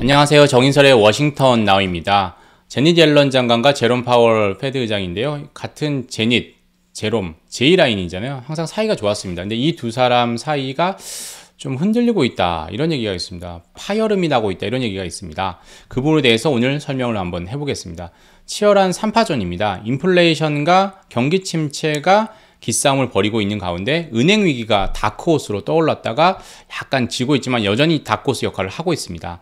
안녕하세요. 정인설의 워싱턴 나우입니다. 제닛 옐런 장관과 제롬 파월 페드 의장인데요. 같은 제닛, 제롬, 제이라인이잖아요. 항상 사이가 좋았습니다. 근데 이 두 사람 사이가 좀 흔들리고 있다 이런 얘기가 있습니다. 파열음이 나고 있다 이런 얘기가 있습니다. 그 부분에 대해서 오늘 설명을 한번 해보겠습니다. 치열한 3파전입니다. 인플레이션과 경기 침체가 기싸움을 벌이고 있는 가운데 은행 위기가 다크호스로 떠올랐다가 약간 지고 있지만 여전히 다크호스 역할을 하고 있습니다.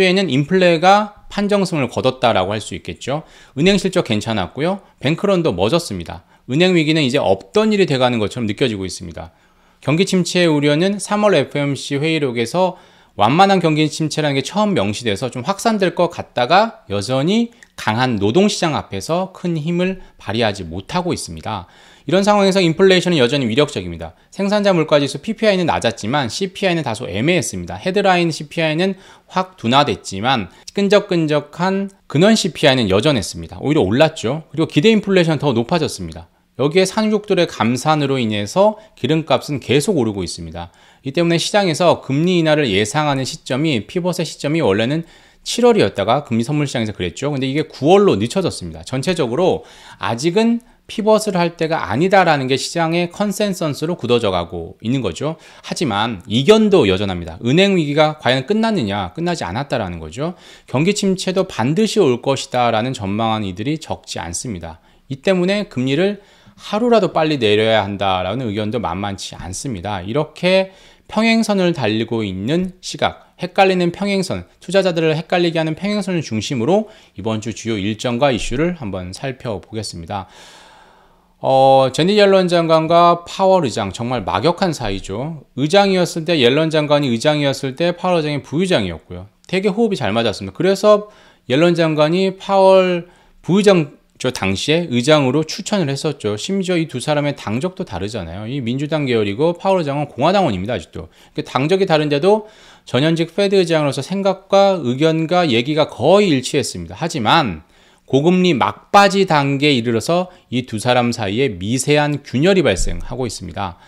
지난주에는 인플레가 판정승을 거뒀다라고 할 수 있겠죠. 은행 실적 괜찮았고요. 뱅크런도 멎었습니다. 은행 위기는 이제 없던 일이 돼가는 것처럼 느껴지고 있습니다. 경기 침체 의 우려는 3월 FOMC 회의록에서 완만한 경기 침체라는 게 처음 명시돼서 좀 확산될 것 같다가 여전히 강한 노동시장 앞에서 큰 힘을 발휘하지 못하고 있습니다. 이런 상황에서 인플레이션은 여전히 위력적입니다. 생산자 물가지수 PPI는 낮았지만 CPI는 다소 애매했습니다. 헤드라인 CPI는 확 둔화됐지만 끈적끈적한 근원 CPI는 여전했습니다. 오히려 올랐죠. 그리고 기대 인플레이션 더 높아졌습니다. 여기에 산유국들의 감산으로 인해서 기름값은 계속 오르고 있습니다. 이 때문에 시장에서 금리 인하를 예상하는 시점이 피벗의 시점이 원래는 7월이었다가 금리 선물 시장에서 그랬죠. 근데 이게 9월로 늦춰졌습니다. 전체적으로 아직은 피벗을 할 때가 아니다라는 게 시장의 컨센서스로 굳어져 가고 있는 거죠. 하지만 이견도 여전합니다. 은행 위기가 과연 끝났느냐, 끝나지 않았다라는 거죠. 경기 침체도 반드시 올 것이다라는 전망한 이들이 적지 않습니다. 이 때문에 금리를 하루라도 빨리 내려야 한다라는 의견도 만만치 않습니다. 이렇게 평행선을 달리고 있는 시각, 헷갈리는 평행선, 투자자들을 헷갈리게 하는 평행선을 중심으로 이번 주 주요 일정과 이슈를 한번 살펴보겠습니다. 어, 제니 옐런 장관과 파월 의장 정말 막역한 사이죠. 의장이었을 때 옐런 장관이 의장이었을 때 파월 의장이 부의장이었고요. 되게 호흡이 잘 맞았습니다. 그래서 옐런 장관이 파월 부의장 저 당시에 의장으로 추천을 했었죠. 심지어 이 두 사람의 당적도 다르잖아요. 이 민주당 계열이고 파월 의장은 공화당원입니다. 아직도 그러니까 당적이 다른데도 전현직 페드 의장으로서 생각과 의견과 얘기가 거의 일치했습니다. 하지만 고금리 막바지 단계에 이르러서 이 두 사람 사이에 미세한 균열이 발생하고 있습니다.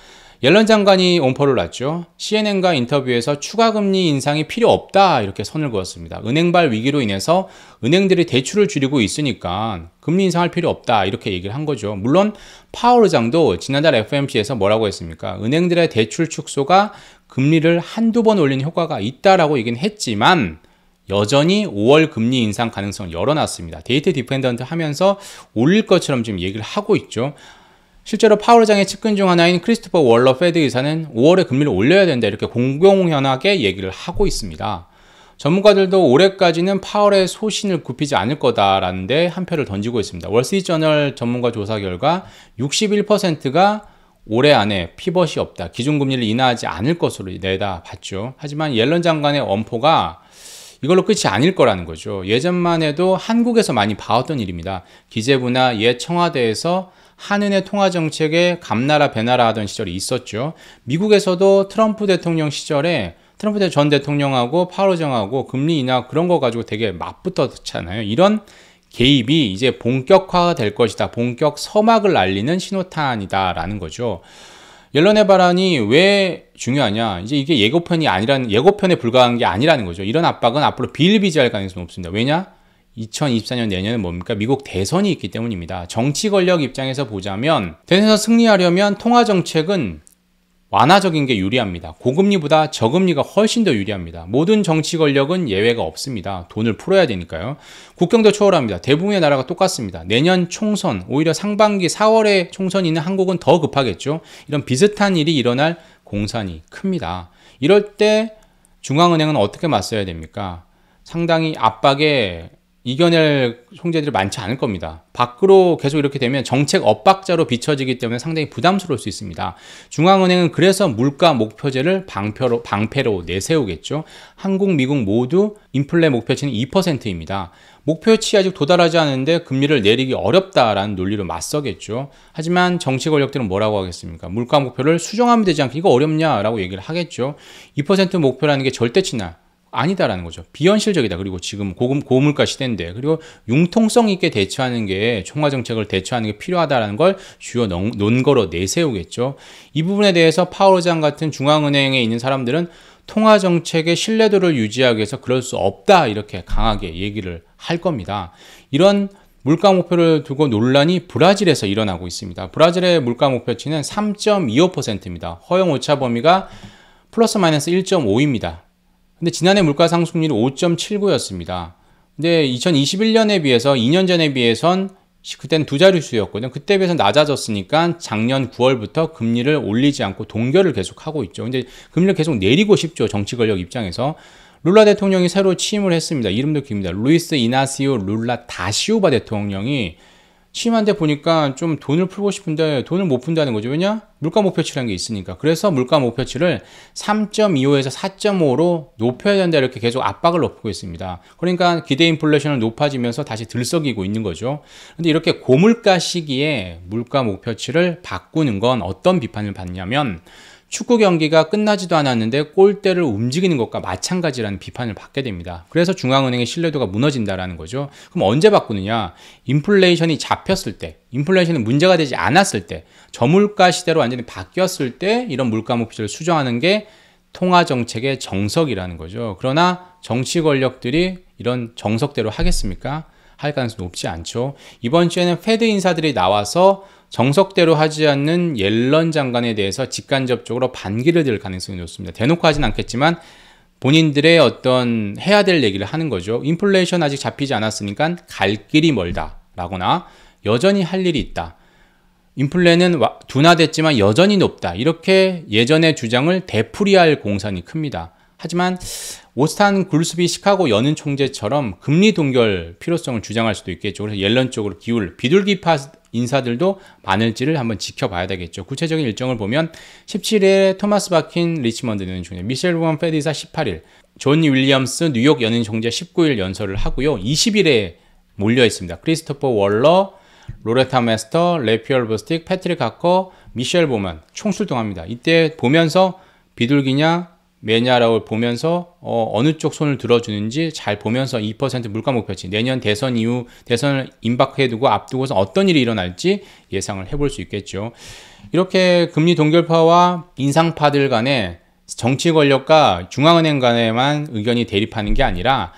옐런 장관이 온포를 놨죠. CNN과 인터뷰에서 추가 금리 인상이 필요 없다 이렇게 선을 그었습니다. 은행발 위기로 인해서 은행들이 대출을 줄이고 있으니까 금리 인상할 필요 없다 이렇게 얘기를 한 거죠. 물론 파월 의장도 지난달 FMC에서 뭐라고 했습니까? 은행들의 대출 축소가 금리를 한두 번 올린 효과가 있다라고 얘기는 했지만 여전히 5월 금리 인상 가능성을 열어놨습니다. 데이트 디펜던트 하면서 올릴 것처럼 지금 얘기를 하고 있죠. 실제로 파월장의 측근 중 하나인 크리스토퍼 월러 페드 의사는 5월에 금리를 올려야 된다 이렇게 공공연하게 얘기를 하고 있습니다. 전문가들도 올해까지는 파월의 소신을 굽히지 않을 거다라는데 한 표를 던지고 있습니다. 월스트리트저널 전문가 조사 결과 61%가 올해 안에 피벗이 없다. 기준금리를 인하하지 않을 것으로 내다봤죠. 하지만 옐런 장관의 언포가 이걸로 끝이 아닐 거라는 거죠. 예전만 해도 한국에서 많이 봐왔던 일입니다. 기재부나 옛 청와대에서 한은의 통화 정책에 감나라 배나라 하던 시절이 있었죠. 미국에서도 트럼프 대통령 시절에 트럼프 전 대통령하고 파로정하고 금리 인하 그런 거 가지고 되게 맞붙었잖아요. 이런 개입이 이제 본격화될 것이다. 본격 서막을 날리는 신호탄이다라는 거죠. 옐런의 발언이 왜 중요하냐? 이제 이게 예고편이 아니라는 예고편에 불과한 게 아니라는 거죠. 이런 압박은 앞으로 비일비재할 가능성이 높습니다. 왜냐? 2024년 내년은 뭡니까? 미국 대선이 있기 때문입니다. 정치 권력 입장에서 보자면 대선에서 승리하려면 통화 정책은 완화적인 게 유리합니다. 고금리보다 저금리가 훨씬 더 유리합니다. 모든 정치 권력은 예외가 없습니다. 돈을 풀어야 되니까요. 국경도 초월합니다. 대부분의 나라가 똑같습니다. 내년 총선, 오히려 상반기 4월에 총선이 있는 한국은 더 급하겠죠. 이런 비슷한 일이 일어날 공산이 큽니다. 이럴 때 중앙은행은 어떻게 맞서야 됩니까? 상당히 압박에 이겨낼 형재들이 많지 않을 겁니다. 밖으로 계속 이렇게 되면 정책 엇박자로 비춰지기 때문에 상당히 부담스러울 수 있습니다. 중앙은행은 그래서 물가 목표제를 방표로, 방패로 내세우겠죠. 한국, 미국 모두 인플레 목표치는 2%입니다. 목표치 아직 도달하지 않은데 금리를 내리기 어렵다라는 논리로 맞서겠죠. 하지만 정치 권력들은 뭐라고 하겠습니까? 물가 목표를 수정하면 되지 않게 이거 어렵냐라고 얘기를 하겠죠. 2% 목표라는 게 절대치나 아니다라는 거죠. 비현실적이다. 그리고 지금 고금, 고물가 시대인데 그리고 융통성 있게 대처하는 게 총화 정책을 대처하는 게 필요하다라는 걸 주요 논, 논거로 내세우겠죠. 이 부분에 대해서 파월 의장 같은 중앙은행에 있는 사람들은 통화 정책의 신뢰도를 유지하기 위해서 그럴 수 없다 이렇게 강하게 얘기를 할 겁니다. 이런 물가 목표를 두고 논란이 브라질에서 일어나고 있습니다. 브라질의 물가 목표치는 3.25%입니다. 허용 오차 범위가 플러스 마이너스 1.5입니다. 근데 지난해 물가 상승률이 5.79였습니다. 근데 2021년에 비해서 2년 전에 비해선 그땐 두 자릿수였거든요. 그때 비해서 낮아졌으니까 작년 9월부터 금리를 올리지 않고 동결을 계속하고 있죠. 근데 금리를 계속 내리고 싶죠. 정치 권력 입장에서. 룰라 대통령이 새로 취임을 했습니다. 이름도 깁니다. 루이스 이나시오 룰라 다시오바 대통령이 취임한데 보니까 좀 돈을 풀고 싶은데 돈을 못 푼다는 거죠. 왜냐? 물가 목표치라는 게 있으니까. 그래서 물가 목표치를 3.25에서 4.5로 높여야 된다 이렇게 계속 압박을 높이고 있습니다. 그러니까 기대 인플레이션은 높아지면서 다시 들썩이고 있는 거죠. 근데 이렇게 고물가 시기에 물가 목표치를 바꾸는 건 어떤 비판을 받냐면 축구 경기가 끝나지도 않았는데 골대를 움직이는 것과 마찬가지라는 비판을 받게 됩니다. 그래서 중앙은행의 신뢰도가 무너진다라는 거죠. 그럼 언제 바꾸느냐? 인플레이션이 잡혔을 때, 인플레이션이 문제가 되지 않았을 때, 저물가 시대로 완전히 바뀌었을 때 이런 물가 목표를 수정하는 게 통화 정책의 정석이라는 거죠. 그러나 정치 권력들이 이런 정석대로 하겠습니까? 할 가능성이 높지 않죠. 이번 주에는 패드 인사들이 나와서 정석대로 하지 않는 옐런 장관에 대해서 직간접적으로 반기를 들 가능성이 높습니다. 대놓고 하진 않겠지만 본인들의 어떤 해야 될 얘기를 하는 거죠. 인플레이션 아직 잡히지 않았으니까 갈 길이 멀다라거나 여전히 할 일이 있다. 인플레는 둔화됐지만 여전히 높다. 이렇게 예전의 주장을 되풀이할 공산이 큽니다. 하지만 오스탄 굴스비 시카고 연은 총재처럼 금리 동결 필요성을 주장할 수도 있겠죠. 그래서 옐런 쪽으로 기울 비둘기파 인사들도 많을지를 한번 지켜봐야 되겠죠. 구체적인 일정을 보면 17일 토마스 바킨 리치먼드 연인 총재, 미셸 루안 페디사 18일, 존 윌리엄스 뉴욕 연인 총재 19일 연설을 하고요. 20일에 몰려 있습니다. 크리스토퍼 월러, 로레타 메스터, 레피얼 버스틱, 패트릭 가커, 미셸 보만 총출동합니다. 이때 보면서 비둘기냐, 매냐라고 보면서 어, 어 느쪽 손을 들어주는지 잘 보면서 2% 물가 목표치 내년 대선 이후 대선을 임박해두고 앞두고서 어떤 일이 일어날지 예상을 해볼 수 있겠죠. 이렇게 금리 동결파와 인상파들 간에 정치 권력과 중앙은행 간에만 의견이 대립하는 게 아니라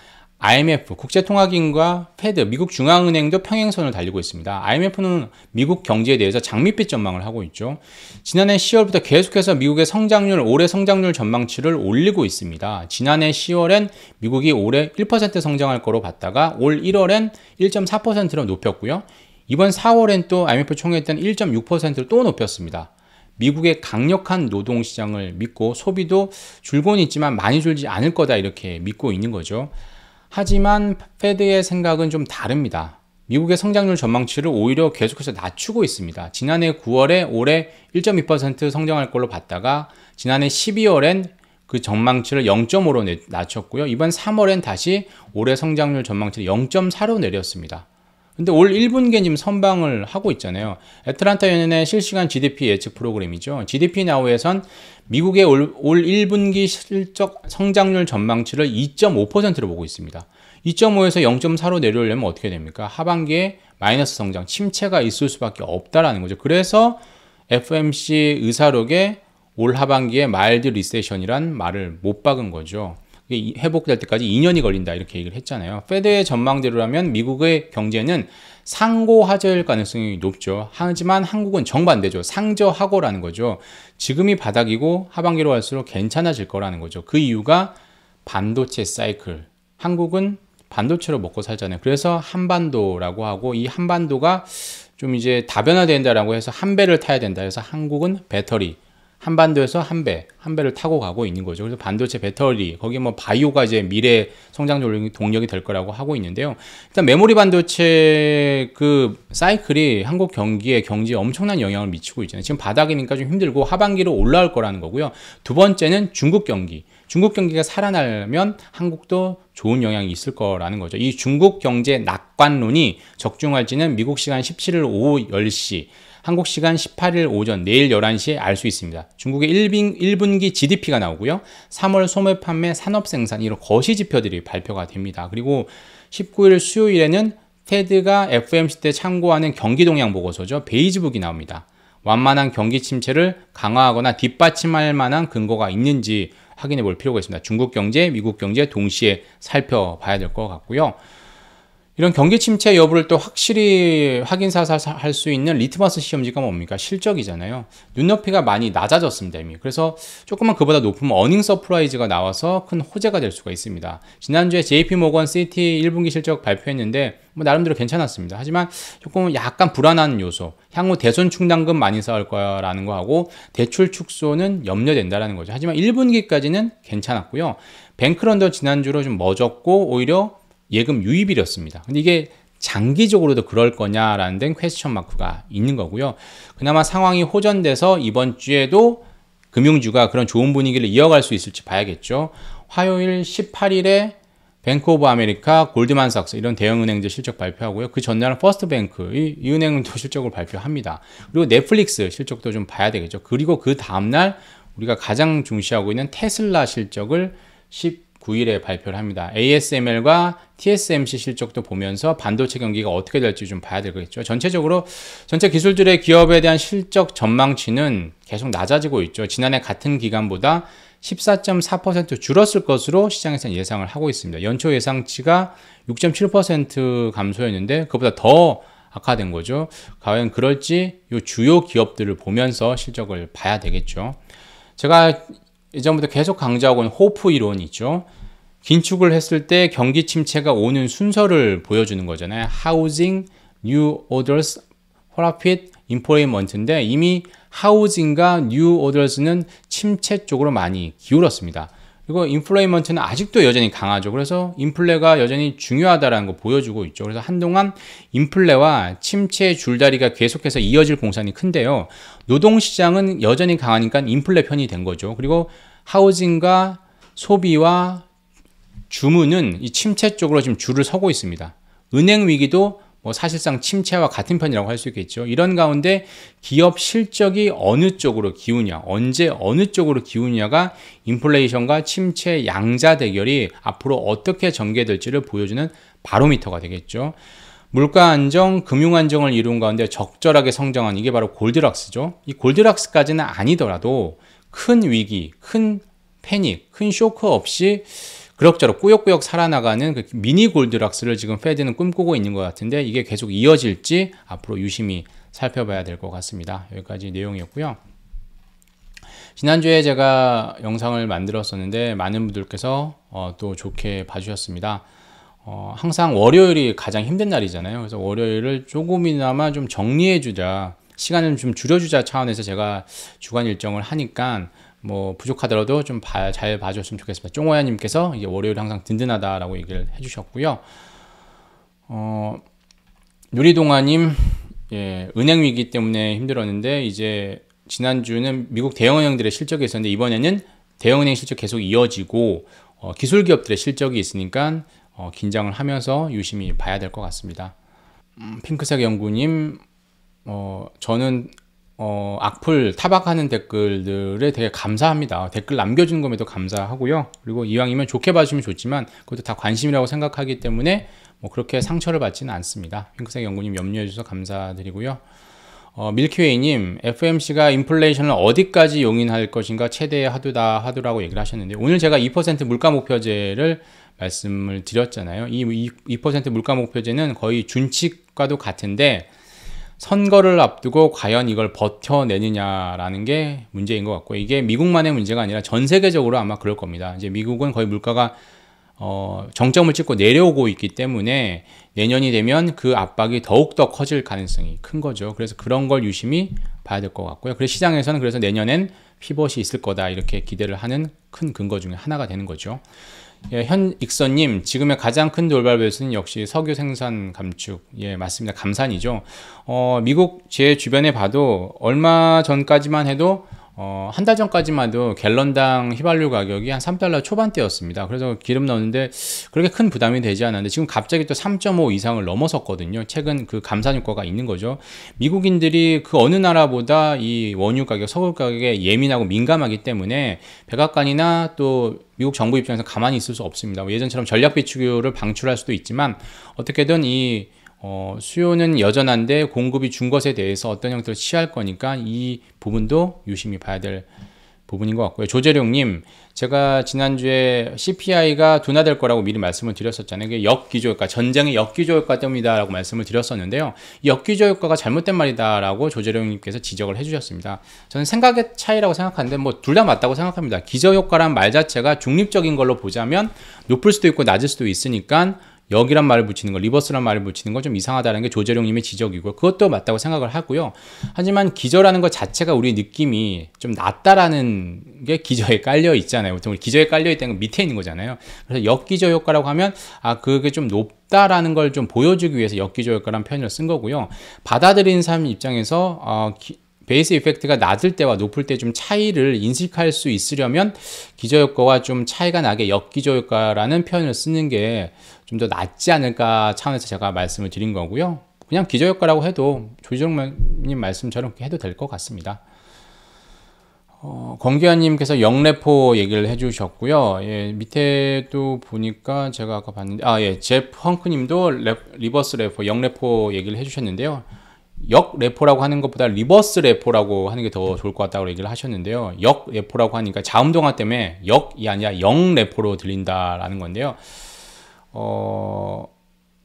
IMF, 국제통화기금과 패드 미국 중앙은행도 평행선을 달리고 있습니다. IMF는 미국 경제에 대해서 장밋빛 전망을 하고 있죠. 지난해 10월부터 계속해서 미국의 성장률, 올해 성장률 전망치를 올리고 있습니다. 지난해 10월엔 미국이 올해 1% 성장할 거로 봤다가 올 1월엔 1.4%로 높였고요. 이번 4월엔 또 IMF 총회 때는 1.6%로 또 높였습니다. 미국의 강력한 노동시장을 믿고 소비도 줄곤 있지만 많이 줄지 않을 거다 이렇게 믿고 있는 거죠. 하지만 페드의 생각은 좀 다릅니다. 미국의 성장률 전망치를 오히려 계속해서 낮추고 있습니다. 지난해 9월에 올해 1.2% 성장할 걸로 봤다가 지난해 12월엔 그 전망치를 0.5로 낮췄고요. 이번 3월엔 다시 올해 성장률 전망치를 0.4로 내렸습니다. 근데 올 1분기에 지금 선방을 하고 있잖아요. 애틀란타 연은의 실시간 GDP 예측 프로그램이죠. GDP 나우에선 미국의 올, 올 1분기 실적 성장률 전망치를 2.5%로 보고 있습니다. 2.5에서 0.4로 내려오려면 어떻게 됩니까? 하반기에 마이너스 성장, 침체가 있을 수밖에 없다라는 거죠. 그래서 FMC 의사록에 올 하반기에 마일드 리세션이란 말을 못 박은 거죠. 회복될 때까지 2년이 걸린다 이렇게 얘기를 했잖아요. 페드의 전망대로라면 미국의 경제는 상고하저일 가능성이 높죠. 하지만 한국은 정반대죠. 상저하고라는 거죠. 지금이 바닥이고 하반기로 갈수록 괜찮아질 거라는 거죠. 그 이유가 반도체 사이클. 한국은 반도체로 먹고 살잖아요. 그래서 한반도라고 하고 이 한반도가 좀 이제 다변화된다라고 해서 한 배를 타야 된다 해서 한국은 배터리, 한반도에서 한 배, 한 배를 타고 가고 있는 거죠. 그래서 반도체 배터리, 거기에 뭐 바이오가 이제 미래 성장 동력이 될 거라고 하고 있는데요. 일단 메모리 반도체 그 사이클이 한국 경기에 경제에 엄청난 영향을 미치고 있잖아요. 지금 바닥이니까 좀 힘들고 하반기로 올라올 거라는 거고요. 두 번째는 중국 경기. 중국 경기가 살아나면 한국도 좋은 영향이 있을 거라는 거죠. 이 중국 경제 낙관론이 적중할지는 미국 시간 17일 오후 10시 한국 시간 18일 오전 내일 11시에 알 수 있습니다. 중국의 1빙, 1분기 GDP가 나오고요. 3월 소매 판매 산업 생산 이런 거시 지표들이 발표가 됩니다. 그리고 19일 수요일에는 테드가 FMC 때 참고하는 경기 동향 보고서죠. 베이지북이 나옵니다. 완만한 경기 침체를 강화하거나 뒷받침할 만한 근거가 있는지 확인해 볼 필요가 있습니다. 중국 경제, 미국 경제 동시에 살펴봐야 될 것 같고요. 이런 경기 침체 여부를 또 확실히 확인사살 수 있는 리트머스 시험지가 뭡니까? 실적이잖아요. 눈높이가 많이 낮아졌습니다, 이미. 그래서 조금만 그보다 높으면 어닝 서프라이즈가 나와서 큰 호재가 될 수가 있습니다. 지난주에 JP 모건 CT 1분기 실적 발표했는데 뭐 나름대로 괜찮았습니다. 하지만 조금 약간 불안한 요소, 향후 대손 충당금 많이 쌓을 거야라는 거하고 대출 축소는 염려된다라는 거죠. 하지만 1분기까지는 괜찮았고요. 뱅크런도 지난주로 좀멎었고 오히려 예금 유입이었습니다. 근데 이게 장기적으로도 그럴 거냐라는 데는 퀘스천 마크가 있는 거고요. 그나마 상황이 호전돼서 이번 주에도 금융주가 그런 좋은 분위기를 이어갈 수 있을지 봐야겠죠. 화요일 18일에 뱅크 오브 아메리카, 골드만삭스 이런 대형은행들 실적 발표하고요. 그 전날은 퍼스트뱅크, 이, 이 은행도 실적을 발표합니다. 그리고 넷플릭스 실적도 좀 봐야 되겠죠. 그리고 그 다음날 우리가 가장 중시하고 있는 테슬라 실적을 10, 9일에 발표를 합니다. ASML과 TSMC 실적도 보면서 반도체 경기가 어떻게 될지 좀 봐야 되겠죠. 전체적으로 전체 기술들의 기업에 대한 실적 전망치는 계속 낮아지고 있죠. 지난해 같은 기간보다 14.4% 줄었을 것으로 시장에서는 예상을 하고 있습니다. 연초 예상치가 6.7% 감소였는데 그보다 더 악화된 거죠. 과연 그럴지 이 주요 기업들을 보면서 실적을 봐야 되겠죠. 제가 예전부터 계속 강조하고 있는 호프 이론이죠. 긴축을 했을 때 경기 침체가 오는 순서를 보여주는 거잖아요. Housing, New Orders, Profit, Employment인데 이미 하우징과 New Orders는 침체 쪽으로 많이 기울었습니다. 그리고 인플레이먼트는 아직도 여전히 강하죠. 그래서 인플레가 여전히 중요하다라는 거 보여주고 있죠. 그래서 한동안 인플레와 침체 줄다리가 계속해서 이어질 공산이 큰데요. 노동시장은 여전히 강하니까 인플레 편이 된 거죠. 그리고 하우징과 소비와 주문은 이 침체 쪽으로 지금 줄을 서고 있습니다. 은행 위기도 뭐 사실상 침체와 같은 편이라고 할 수 있겠죠. 이런 가운데 기업 실적이 어느 쪽으로 기우냐, 언제 어느 쪽으로 기우냐가 인플레이션과 침체 양자 대결이 앞으로 어떻게 전개될지를 보여주는 바로미터가 되겠죠. 물가 안정, 금융 안정을 이룬 가운데 적절하게 성장한 이게 바로 골드락스죠. 이 골드락스까지는 아니더라도 큰 위기, 큰 패닉, 큰 쇼크 없이 그럭저럭 꾸역꾸역 살아나가는 그 미니 골드락스를 지금 페드는 꿈꾸고 있는 것 같은데 이게 계속 이어질지 앞으로 유심히 살펴봐야 될 것 같습니다. 여기까지 내용이었고요. 지난주에 제가 영상을 만들었었는데 많은 분들께서 어, 또 좋게 봐주셨습니다. 어, 항상 월요일이 가장 힘든 날이잖아요. 그래서 월요일을 조금이나마 좀 정리해주자, 시간을 좀 줄여주자 차원에서 제가 주간 일정을 하니까 뭐 부족하더라도 좀 잘 봐줬으면 좋겠습니다. 쫑호야님께서 이제 월요일 항상 든든하다라고 얘기를 해주셨고요. 어, 누리동아님 예, 은행 위기 때문에 힘들었는데 이제 지난주는 미국 대형은행들의 실적이 있었는데 이번에는 대형은행 실적 계속 이어지고 어, 기술 기업들의 실적이 있으니까 어, 긴장을 하면서 유심히 봐야 될 것 같습니다. 음, 핑크색 연구님, 어, 저는 어, 악플 타박하는 댓글들에 되게 감사합니다. 댓글 남겨주는 것에도 감사하고요. 그리고 이왕이면 좋게 봐주면 시 좋지만 그것도 다 관심이라고 생각하기 때문에 뭐 그렇게 상처를 받지는 않습니다. 핑크색 연구님 염려해 주셔서 감사드리고요. 어, 밀키웨이님, FMC가 인플레이션을 어디까지 용인할 것인가 최대의 하두다 하두라고 얘기를 하셨는데 오늘 제가 2% 물가 목표제를 말씀을 드렸잖아요. 이 2% 물가 목표제는 거의 준칙과도 같은데 선거를 앞두고 과연 이걸 버텨내느냐라는 게 문제인 것 같고 이게 미국만의 문제가 아니라 전 세계적으로 아마 그럴 겁니다. 이제 미국은 거의 물가가 어, 정점을 찍고 내려오고 있기 때문에 내년이 되면 그 압박이 더욱더 커질 가능성이 큰 거죠. 그래서 그런 걸 유심히 봐야 될 것 같고요. 그래서 시장에서는 그래서 내년엔 피벗이 있을 거다 이렇게 기대를 하는 큰 근거 중에 하나가 되는 거죠. 예, 현 익선님, 지금의 가장 큰 돌발 변수는 역시 석유 생산 감축. 예, 맞습니다. 감산이죠. 어, 미국 제 주변에 봐도 얼마 전까지만 해도 어, 한 달 전까지만 해도 갤런당 휘발유 가격이 한 3달러 초반대였습니다. 그래서 기름 넣는데 그렇게 큰 부담이 되지 않았는데 지금 갑자기 또 3.5 이상을 넘어섰거든요. 최근 그 감산 효과가 있는 거죠. 미국인들이 그 어느 나라보다 이 원유 가격, 석유 가격에 예민하고 민감하기 때문에 백악관이나 또 미국 정부 입장에서 가만히 있을 수 없습니다. 뭐 예전처럼 전략 비축유를 방출할 수도 있지만 어떻게든 이 어, 수요는 여전한데 공급이 준 것에 대해서 어떤 형태로 취할 거니까 이 부분도 유심히 봐야 될 부분인 것 같고요. 조재룡님, 제가 지난주에 CPI가 둔화될 거라고 미리 말씀을 드렸었잖아요. 이게 역기조 효과, 전쟁의 역기조 효과 때문이다라고 말씀을 드렸었는데요. 역기조 효과가 잘못된 말이다라고 조재룡님께서 지적을 해주셨습니다. 저는 생각의 차이라고 생각하는데 뭐 둘 다 맞다고 생각합니다. 기저 효과란 말 자체가 중립적인 걸로 보자면 높을 수도 있고 낮을 수도 있으니까 역이란 말을 붙이는 거, 리버스란 말을 붙이는 건 좀 이상하다는 게 조재룡님의 지적이고 그것도 맞다고 생각을 하고요. 하지만 기저라는 것 자체가 우리 느낌이 좀 낮다라는 게 기저에 깔려 있잖아요. 보통 기저에 깔려 있다는 건 밑에 있는 거잖아요. 그래서 역기저 효과라고 하면 아 그게 좀 높다라는 걸 좀 보여주기 위해서 역기저 효과라는 표현을 쓴 거고요. 받아들인 사람 입장에서 어, 기, 베이스 이펙트가 낮을 때와 높을 때 좀 차이를 인식할 수 있으려면 기저효과와 좀 차이가 나게 역기저효과라는 표현을 쓰는 게 좀더 낫지 않을까 차원에서 제가 말씀을 드린 거고요. 그냥 기저효과라고 해도 조정님 말씀처럼 해도 될 것 같습니다. 어, 권기환님께서 영래포 얘기를 해주셨고요. 예, 밑에도 보니까 제가 아까 봤는데, 아, 예, 제프 헝크님도 리버스 레포, 영래포 얘기를 해주셨는데요. 역 레포라고 하는 것보다 리버스 레포라고 하는 게 더 좋을 것 같다고 얘기를 하셨는데요. 역 레포라고 하니까 자음동화 때문에 역이 아니라 영 레포로 들린다라는 건데요. 어,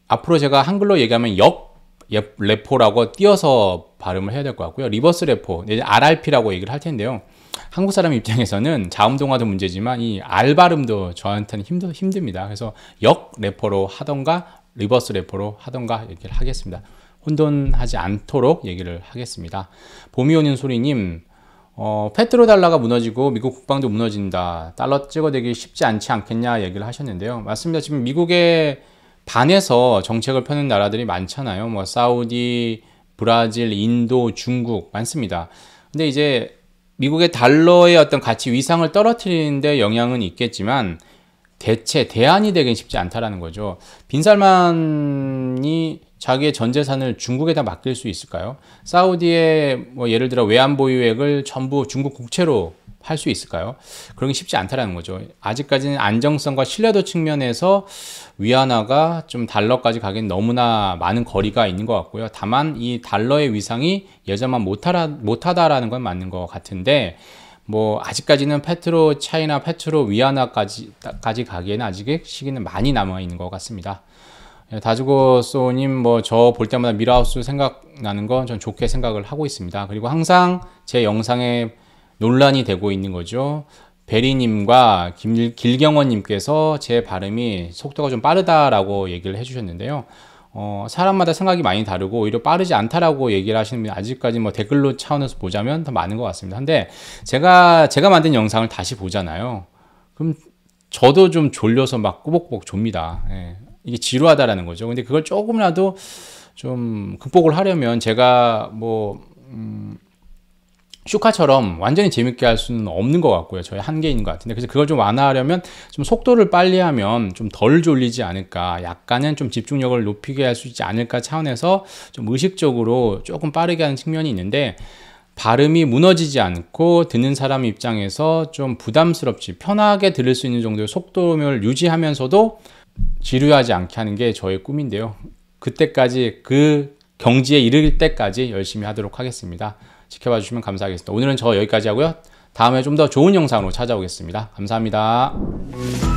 앞으로 제가 한글로 얘기하면 역 레포라고 예, 띄어서 발음을 해야 될 것 같고요. 리버스 레포, RRP라고 네, 얘기를 할 텐데요. 한국 사람 입장에서는 자음동화도 문제지만 이 R 발음도 저한테는 힘들, 힘듭니다. 그래서 역 레포로 하던가 리버스 레포로 하던가 얘기를 하겠습니다. 혼돈하지 않도록 얘기를 하겠습니다. 봄이 오는 소리님, 어, 페트로 달러가 무너지고 미국 국방도 무너진다. 달러 찍어대기 쉽지 않지 않겠냐 얘기를 하셨는데요. 맞습니다. 지금 미국에 반해서 정책을 펴는 나라들이 많잖아요. 뭐 사우디, 브라질, 인도, 중국 많습니다. 근데 이제 미국의 달러의 어떤 가치 위상을 떨어뜨리는데 영향은 있겠지만 대체 대안이 되긴 쉽지 않다라는 거죠. 빈살만이 자기의 전 재산을 중국에다 맡길 수 있을까요? 사우디의 뭐 예를 들어 외환 보유액을 전부 중국 국채로 할 수 있을까요? 그런 게 쉽지 않다라는 거죠. 아직까지는 안정성과 신뢰도 측면에서 위안화가 좀 달러까지 가기엔 너무나 많은 거리가 있는 것 같고요. 다만 이 달러의 위상이 여전만 못하라, 못하다라는 건 맞는 것 같은데 뭐 아직까지는 페트로 차이나 페트로 위안화까지 까지 가기에는 아직 시기는 많이 남아 있는 것 같습니다. 예, 다지고소님뭐 저 볼 때마다 미라우스 생각나는 건 전 좋게 생각을 하고 있습니다. 그리고 항상 제 영상에 논란이 되고 있는 거죠. 베리님과 김, 길경원님께서 제 발음이 속도가 좀 빠르다라고 얘기를 해주셨는데요. 어, 사람마다 생각이 많이 다르고 오히려 빠르지 않다라고 얘기를 하시는 분이 아직까지 뭐 댓글로 차원에서 보자면 더 많은 것 같습니다. 근데 제가 제가 만든 영상을 다시 보잖아요. 그럼 저도 좀 졸려서 막 꾸벅꾸벅 줍니다 예. 이게 지루하다라는 거죠. 근데 그걸 조금이라도 좀 극복을 하려면 제가 뭐 음, 슈카처럼 완전히 재밌게 할 수는 없는 것 같고요. 저희 한계인 것 같은데. 그래서 그걸 좀 완화하려면 좀 속도를 빨리 하면 좀 덜 졸리지 않을까. 약간은 좀 집중력을 높이게 할 수 있지 않을까 차원에서 좀 의식적으로 조금 빠르게 하는 측면이 있는데 발음이 무너지지 않고 듣는 사람 입장에서 좀 부담스럽지 편하게 들을 수 있는 정도의 속도를 유지하면서도 지루하지 않게 하는 게 저의 꿈인데요. 그때까지 그 경지에 이를 때까지 열심히 하도록 하겠습니다. 지켜봐 주시면 감사하겠습니다. 오늘은 저 여기까지 하고요. 다음에 좀 더 좋은 영상으로 찾아오겠습니다. 감사합니다.